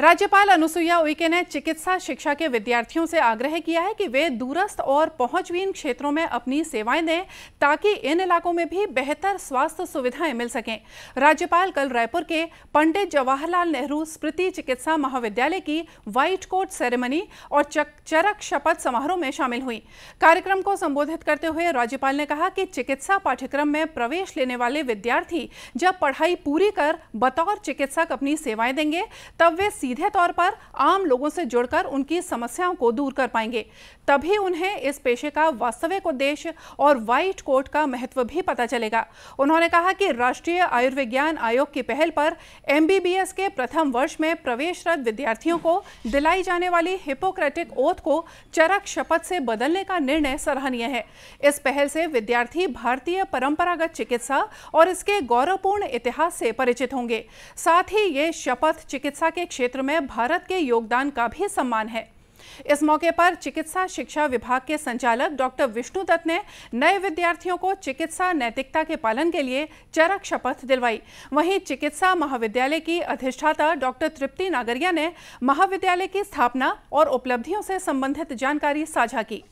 राज्यपाल अनुसुईया उइके ने चिकित्सा शिक्षा के विद्यार्थियों से आग्रह किया है कि वे दूरस्थ और पहुंचवीन क्षेत्रों में अपनी सेवाएं दें ताकि इन इलाकों में भी बेहतर स्वास्थ्य सुविधाएं मिल सकें राज्यपाल कल रायपुर के पंडित जवाहरलाल नेहरू स्मृति चिकित्सा महाविद्यालय की व्हाइट कोट सेरेमनी और चरक शपथ समारोह में शामिल हुई कार्यक्रम को संबोधित करते हुए राज्यपाल ने कहा कि चिकित्सा पाठ्यक्रम में प्रवेश लेने वाले विद्यार्थी जब पढ़ाई पूरी कर बतौर चिकित्सक अपनी सेवाएं देंगे तब वे सीधे तौर पर आम लोगों से जुड़कर उनकी समस्याओं को दूर कर पाएंगे तभी उन्हें इस पेशे का वास्तविक उद्देश्य और व्हाइट कोट का महत्व भी पता चलेगा उन्होंने कहा कि राष्ट्रीय आयुर्विज्ञान आयोग की पहल पर एमबीबीएस के प्रथम वर्ष में प्रवेशरत विद्यार्थियों को दिलाई जाने वाली हिपोक्रेटिक ओथ को चरक शपथ से बदलने का निर्णय सराहनीय है इस पहल से विद्यार्थी भारतीय परंपरागत चिकित्सा और इसके गौरवपूर्ण इतिहास से परिचित होंगे साथ ही ये शपथ चिकित्सा के क्षेत्र क्षेत्र में भारत के योगदान का भी सम्मान है इस मौके पर चिकित्सा शिक्षा विभाग के संचालक डॉक्टर विष्णु दत्त ने नए विद्यार्थियों को चिकित्सा नैतिकता के पालन के लिए चरक शपथ दिलवाई वहीं चिकित्सा महाविद्यालय की अधिष्ठाता डॉक्टर तृप्ति नागरिया ने महाविद्यालय की स्थापना और उपलब्धियों से संबंधित जानकारी साझा की